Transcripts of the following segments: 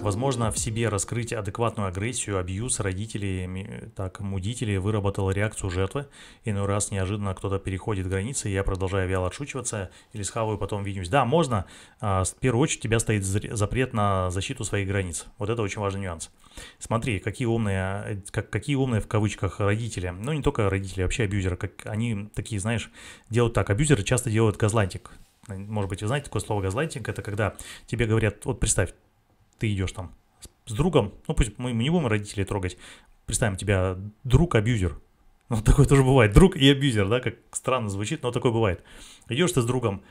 Возможно, в себе раскрыть адекватную агрессию, абьюз родителей, так, мудителей выработал реакцию жертвы. Иной раз неожиданно кто-то переходит границы, и я продолжаю вяло отшучиваться или схаваю, потом видимся. Да, можно. А, в первую очередь у тебя стоит запрет на защиту своих границ. Вот это очень важный нюанс. Смотри, какие умные, как, какие умные в кавычках родители. Ну, не только родители, вообще абьюзеры. Как, они такие, знаешь, делают так. Абьюзеры часто делают газлайтинг. Может быть, вы знаете такое слово газлайтинг? Это когда тебе говорят, вот представь, ты идешь там с другом, ну пусть мы не будем родителей трогать, представим тебя друг-абьюзер, ну, такое тоже бывает. Друг и абьюзер, да, как странно звучит, но такое бывает. Идешь ты с другом,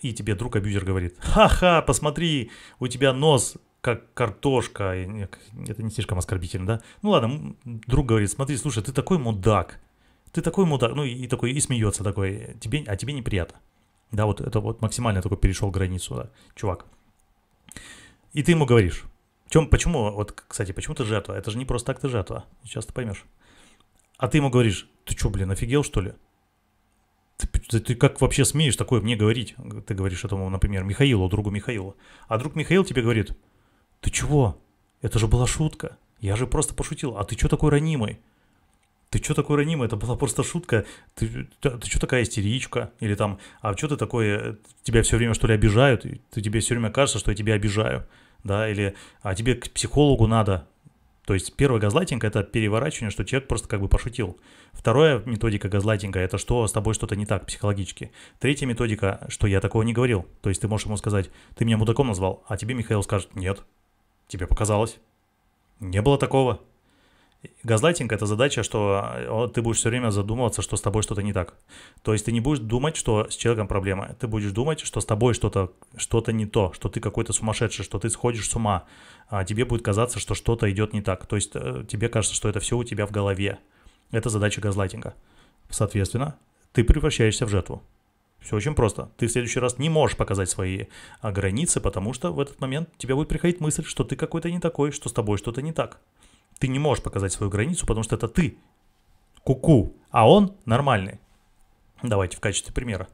и тебе друг-абьюзер говорит, ха-ха, посмотри, у тебя нос как картошка. Это не слишком оскорбительно, да? Ну ладно, друг говорит, смотри, слушай, ты такой мудак. Ты такой мудак, ну и такой, и смеется такой, тебе, а тебе неприятно. Да, вот это вот максимально такой перешел границу, да, чувак. И ты ему говоришь. Чем, почему, вот, кстати, почему ты жертва? Это же не просто так ты жертва. Сейчас ты поймешь. А ты ему говоришь, ты что, блин, офигел, что ли? Ты, ты, ты как вообще смеешь такое мне говорить? Ты говоришь этому, например, Михаилу, другу Михаилу. А друг Михаил тебе говорит, ты чего? Это же была шутка. Я же просто пошутил. А ты что такой ранимый? ты что такой ранимый, это была просто шутка, ты, ты, ты что такая истеричка, или там, а что ты такое, э, тебя все время что ли обижают, ты, тебе все время кажется, что я тебя обижаю, да, или, а тебе к психологу надо, то есть первый газлайтинг – это переворачивание, что человек просто как бы пошутил. Вторая методика газлайтинга – это что с тобой что-то не так психологически. Третья методика – что я такого не говорил. То есть ты можешь ему сказать, ты меня мудаком назвал, а тебе Михаил скажет, нет, тебе показалось. Не было такого. Газлайтинг — это задача, что э, ты будешь все время задумываться, что с тобой что-то не так. То есть ты не будешь думать, что с человеком проблема. Ты будешь думать, что с тобой что-то что не то, что ты какой-то сумасшедший, что ты сходишь с ума. А тебе будет казаться, что что-то идет не так. То есть э, тебе кажется, что это все у тебя в голове. Это задача газлайтинга. Соответственно, ты превращаешься в жертву. Все очень просто. Ты в следующий раз не можешь показать свои а, границы, потому что в этот момент тебе будет приходить мысль, что ты какой-то не такой, что с тобой что-то не так. Ты не можешь показать свою границу, потому что это ты. Куку. -ку. А он нормальный. Давайте в качестве примера.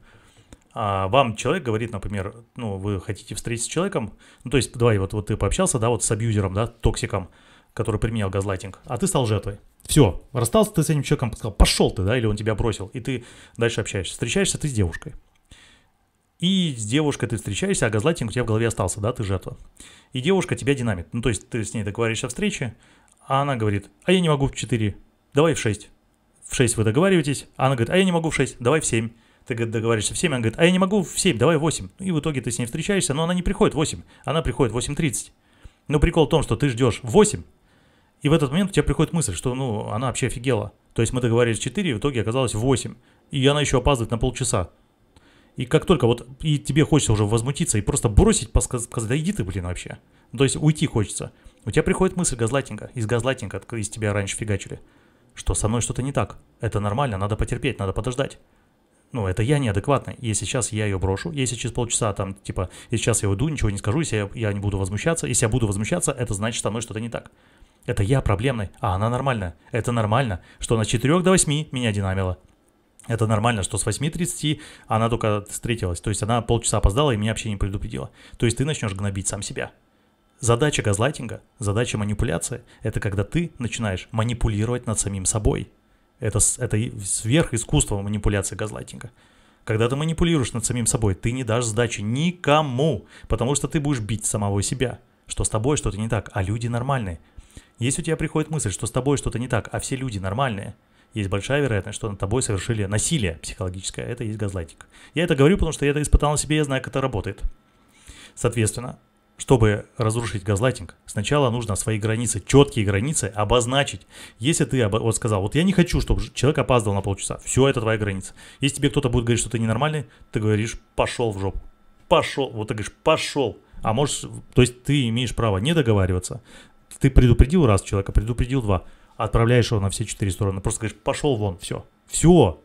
А вам человек говорит, например, ну, вы хотите встретиться с человеком, ну, то есть, давай, вот, вот ты пообщался, да, вот с абьюзером, да, токсиком, который применял газлайтинг, а ты стал жертвой. Все, расстался ты с этим человеком, сказал, пошел ты, да, или он тебя бросил, и ты дальше общаешься. Встречаешься ты с девушкой. И с девушкой ты встречаешься, а газлайтинг у тебя в голове остался, да, ты жертва. И девушка тебя динамит. Ну, то есть ты с ней договоришься о встрече, а она говорит, а я не могу в 4, давай в 6. В 6 вы договариваетесь, а она говорит, а я не могу в 6, давай в 7. Ты говорит, договариваешься в 7, она говорит, а я не могу в 7, давай в 8. Ну и в итоге ты с ней встречаешься, но она не приходит в 8, она приходит в 8.30. Но прикол в том, что ты ждешь в 8, и в этот момент у тебя приходит мысль, что ну она вообще офигела. То есть мы договорились 4, и в итоге оказалось 8. И она еще опаздывает на полчаса. И как только вот и тебе хочется уже возмутиться и просто бросить, сказать, да иди ты, блин, вообще. То есть уйти хочется. У тебя приходит мысль газлайтинга, из газлайтинга из тебя раньше фигачили, что со мной что-то не так, это нормально, надо потерпеть, надо подождать. Ну, это я неадекватно. Если сейчас я ее брошу, если через полчаса там, типа, если сейчас я уйду, ничего не скажу, если я, я не буду возмущаться, если я буду возмущаться, это значит, со мной что-то не так. Это я проблемный, а она нормальная. Это нормально, что она с 4 до 8 меня динамила. Это нормально, что с 8.30 она только встретилась. То есть она полчаса опоздала и меня вообще не предупредила. То есть ты начнешь гнобить сам себя. Задача газлайтинга, задача манипуляции – это когда ты начинаешь манипулировать над самим собой. Это, это сверх искусство манипуляции газлайтинга. Когда ты манипулируешь над самим собой, ты не дашь сдачи никому, потому что ты будешь бить самого себя. Что с тобой что-то не так, а люди нормальные. Если у тебя приходит мысль, что с тобой что-то не так, а все люди нормальные, есть большая вероятность, что над тобой совершили насилие психологическое. Это есть газлайтинг. Я это говорю, потому что я это испытал на себе, я знаю, как это работает. Соответственно, чтобы разрушить газлайтинг, сначала нужно свои границы, четкие границы обозначить. Если ты вот сказал, вот я не хочу, чтобы человек опаздывал на полчаса, все, это твоя граница. Если тебе кто-то будет говорить, что ты ненормальный, ты говоришь, пошел в жопу. Пошел, вот ты говоришь, пошел. А можешь, то есть ты имеешь право не договариваться. Ты предупредил раз человека, предупредил два, отправляешь его на все четыре стороны, просто говоришь, пошел вон, все. Все,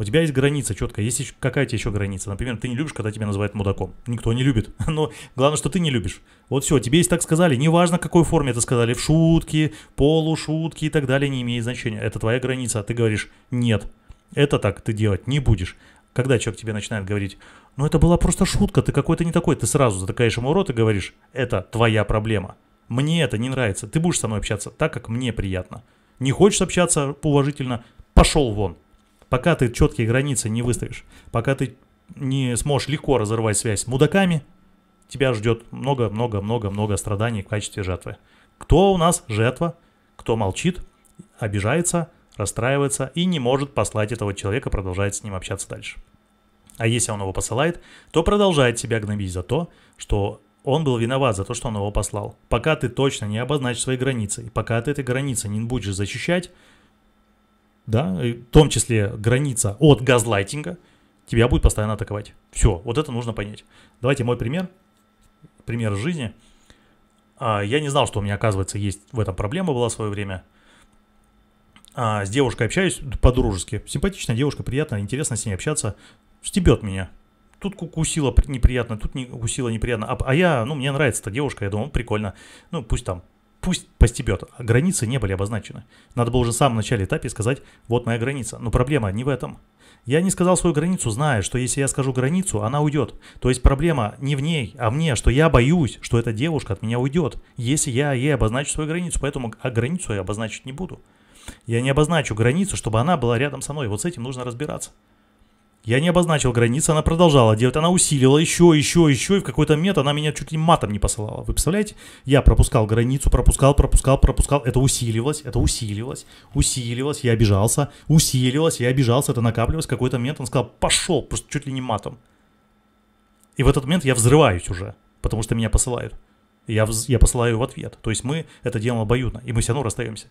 у тебя есть граница четко, Есть какая-то еще граница. Например, ты не любишь, когда тебя называют мудаком. Никто не любит. Но главное, что ты не любишь. Вот все, тебе есть так сказали. Неважно, в какой форме это сказали. В шутке, полушутки и так далее не имеет значения. Это твоя граница. А ты говоришь, нет, это так ты делать не будешь. Когда человек тебе начинает говорить, ну это была просто шутка, ты какой-то не такой, ты сразу затыкаешь ему рот и говоришь, это твоя проблема. Мне это не нравится, ты будешь со мной общаться так, как мне приятно. Не хочешь общаться уважительно, пошел вон. Пока ты четкие границы не выставишь, пока ты не сможешь легко разорвать связь с мудаками, тебя ждет много-много-много-много страданий в качестве жертвы. Кто у нас жертва? Кто молчит, обижается, расстраивается и не может послать этого человека, продолжает с ним общаться дальше. А если он его посылает, то продолжает себя гнобить за то, что он был виноват за то, что он его послал. Пока ты точно не обозначишь свои границы, и пока ты этой границы не будешь защищать, да, в том числе граница от газлайтинга, тебя будет постоянно атаковать. Все, вот это нужно понять. Давайте мой пример, пример жизни. А, я не знал, что у меня, оказывается, есть в этом проблема была в свое время. А, с девушкой общаюсь по-дружески. Симпатичная девушка, приятно, интересно с ней общаться. Стебет меня. Тут кусила неприятно, тут не кусила неприятно. А, а я, ну, мне нравится эта девушка, я думаю, прикольно. Ну, пусть там пусть постебет. Границы не были обозначены. Надо было уже в самом начале этапе сказать, вот моя граница. Но проблема не в этом. Я не сказал свою границу, зная, что если я скажу границу, она уйдет. То есть проблема не в ней, а мне, что я боюсь, что эта девушка от меня уйдет, если я ей обозначу свою границу. Поэтому а границу я обозначить не буду. Я не обозначу границу, чтобы она была рядом со мной. Вот с этим нужно разбираться. Я не обозначил границы, она продолжала делать, она усилила еще, еще, еще, и в какой-то момент она меня чуть ли матом не посылала. Вы представляете? Я пропускал границу, пропускал, пропускал, пропускал, это усиливалось, это усиливалось, усиливалось, я обижался, усиливалось, я обижался, это накапливалось, в какой-то момент он сказал, пошел, просто чуть ли не матом. И в этот момент я взрываюсь уже, потому что меня посылают. Я, вз... я посылаю в ответ. То есть мы это делаем обоюдно, и мы все равно расстаемся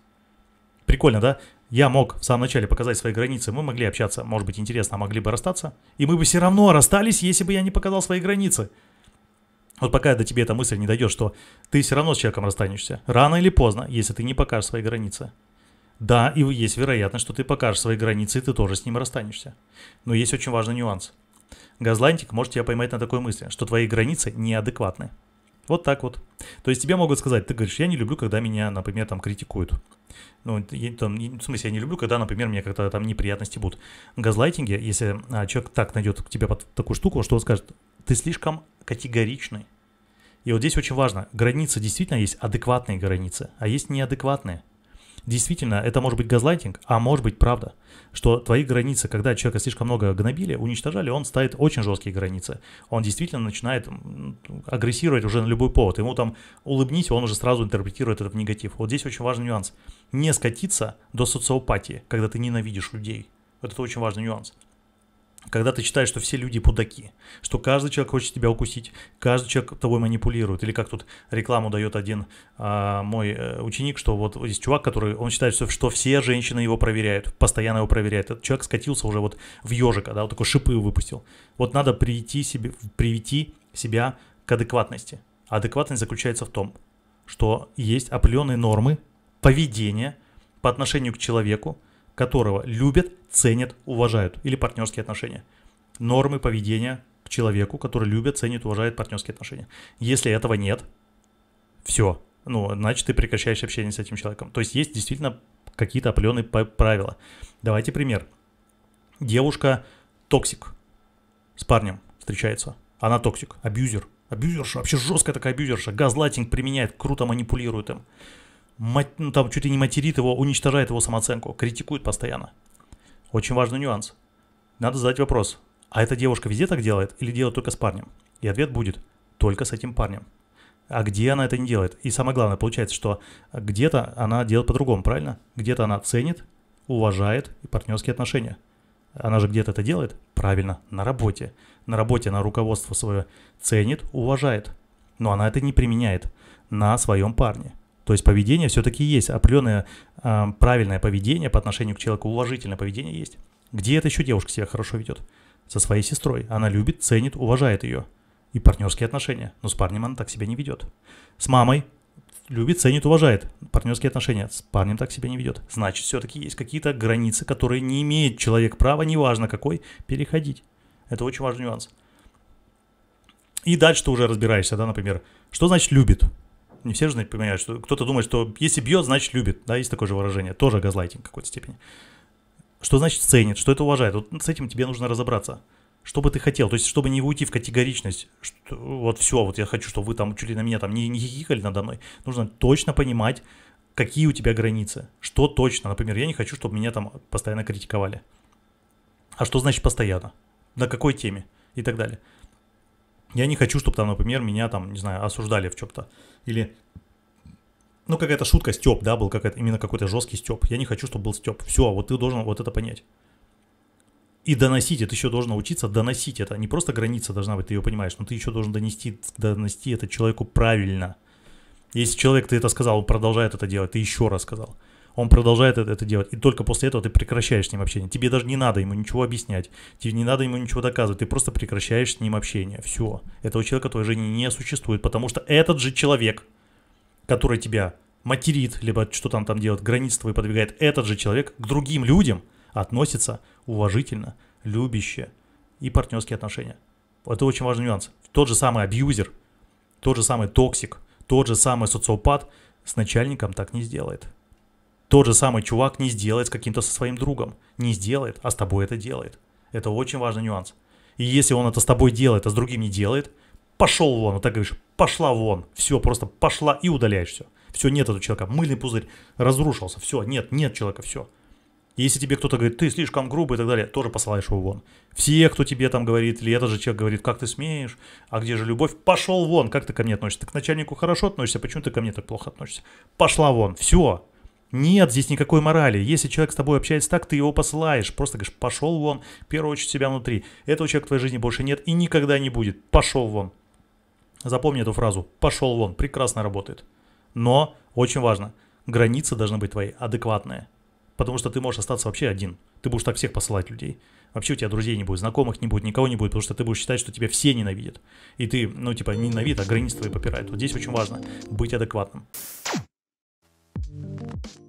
прикольно, да? Я мог в самом начале показать свои границы, мы могли общаться, может быть интересно, а могли бы расстаться. И мы бы все равно расстались, если бы я не показал свои границы. Вот пока до тебе эта мысль не дойдет, что ты все равно с человеком расстанешься. Рано или поздно, если ты не покажешь свои границы. Да, и есть вероятность, что ты покажешь свои границы, и ты тоже с ним расстанешься. Но есть очень важный нюанс. Газлантик может тебя поймать на такой мысли, что твои границы неадекватны. Вот так вот. То есть тебе могут сказать, ты говоришь, я не люблю, когда меня, например, там критикуют. Ну, я, там, в смысле, я не люблю, когда, например, мне как-то там неприятности будут. В газлайтинге, если а, человек так найдет к тебе под такую штуку, что он скажет, ты слишком категоричный. И вот здесь очень важно, границы действительно есть адекватные границы, а есть неадекватные действительно, это может быть газлайтинг, а может быть правда, что твои границы, когда человека слишком много гнобили, уничтожали, он ставит очень жесткие границы. Он действительно начинает агрессировать уже на любой повод. Ему там улыбнись, он уже сразу интерпретирует это в негатив. Вот здесь очень важный нюанс. Не скатиться до социопатии, когда ты ненавидишь людей. это очень важный нюанс когда ты считаешь, что все люди пудаки, что каждый человек хочет тебя укусить, каждый человек тобой манипулирует, или как тут рекламу дает один а, мой э, ученик, что вот есть чувак, который, он считает, что все женщины его проверяют, постоянно его проверяют. Этот человек скатился уже вот в ежика, да, вот такой шипы выпустил. Вот надо привести, себе, привести себя к адекватности. А адекватность заключается в том, что есть определенные нормы поведения по отношению к человеку, которого любят, ценят, уважают. Или партнерские отношения. Нормы поведения к человеку, который любит, ценит, уважает партнерские отношения. Если этого нет, все. Ну, значит, ты прекращаешь общение с этим человеком. То есть есть действительно какие-то определенные правила. Давайте пример. Девушка токсик с парнем встречается. Она токсик, абьюзер. Абьюзерша, вообще жесткая такая абьюзерша. Газлайтинг применяет, круто манипулирует им ну, там чуть ли не материт его, уничтожает его самооценку, критикует постоянно. Очень важный нюанс. Надо задать вопрос, а эта девушка везде так делает или делает только с парнем? И ответ будет только с этим парнем. А где она это не делает? И самое главное, получается, что где-то она делает по-другому, правильно? Где-то она ценит, уважает и партнерские отношения. Она же где-то это делает? Правильно, на работе. На работе она руководство свое ценит, уважает. Но она это не применяет на своем парне. То есть поведение все-таки есть, определенное э, а, правильное поведение по отношению к человеку, уважительное поведение есть. Где это еще девушка себя хорошо ведет? Со своей сестрой. Она любит, ценит, уважает ее. И партнерские отношения. Но с парнем она так себя не ведет. С мамой любит, ценит, уважает. Партнерские отношения. С парнем так себя не ведет. Значит, все-таки есть какие-то границы, которые не имеет человек права, неважно какой, переходить. Это очень важный нюанс. И дальше ты уже разбираешься, да, например, что значит любит? не все же понимают, что кто-то думает, что если бьет, значит любит, да, есть такое же выражение, тоже газлайтинг в какой-то степени. Что значит ценит, что это уважает, вот с этим тебе нужно разобраться. Что бы ты хотел, то есть чтобы не уйти в категоричность, что, вот все, вот я хочу, чтобы вы там чуть ли на меня там не, не хихикали надо мной, нужно точно понимать, какие у тебя границы, что точно, например, я не хочу, чтобы меня там постоянно критиковали. А что значит постоянно? На какой теме? И так далее. Я не хочу, чтобы там, например, меня там, не знаю, осуждали в чем-то. Или, ну, какая-то шутка, Степ, да, был какая-то, именно какой-то жесткий Степ. Я не хочу, чтобы был Степ. Все, вот ты должен вот это понять. И доносить, это еще должен научиться доносить это. Не просто граница должна быть, ты ее понимаешь, но ты еще должен донести, донести это человеку правильно. Если человек, ты это сказал, он продолжает это делать, ты еще раз сказал он продолжает это, это делать. И только после этого ты прекращаешь с ним общение. Тебе даже не надо ему ничего объяснять, тебе не надо ему ничего доказывать, ты просто прекращаешь с ним общение. Все. Этого человека твоей жизни не существует, потому что этот же человек, который тебя материт, либо что там там делает, границы твои подвигает, этот же человек к другим людям относится уважительно, любяще и партнерские отношения. Это очень важный нюанс. Тот же самый абьюзер, тот же самый токсик, тот же самый социопат с начальником так не сделает. Тот же самый чувак не сделает с каким-то со своим другом. Не сделает, а с тобой это делает. Это очень важный нюанс. И если он это с тобой делает, а с другим не делает, пошел вон, вот так говоришь, пошла вон. Все, просто пошла и удаляешь все. Все, нет этого человека. Мыльный пузырь разрушился. Все, нет, нет человека, все. Если тебе кто-то говорит, ты слишком грубый и так далее, тоже посылаешь его вон. Все, кто тебе там говорит, или этот же человек говорит, как ты смеешь, а где же любовь, пошел вон, как ты ко мне относишься. Ты к начальнику хорошо относишься, почему ты ко мне так плохо относишься? Пошла вон, все. Нет здесь никакой морали. Если человек с тобой общается так, ты его посылаешь. Просто говоришь, пошел вон, в первую очередь себя внутри. Этого человека в твоей жизни больше нет и никогда не будет. Пошел вон. Запомни эту фразу. Пошел вон. Прекрасно работает. Но, очень важно, границы должны быть твои адекватные. Потому что ты можешь остаться вообще один. Ты будешь так всех посылать людей. Вообще у тебя друзей не будет, знакомых не будет, никого не будет, потому что ты будешь считать, что тебя все ненавидят. И ты, ну, типа, ненавидят, а границы твои попирают. Вот здесь очень важно быть адекватным. Thank you.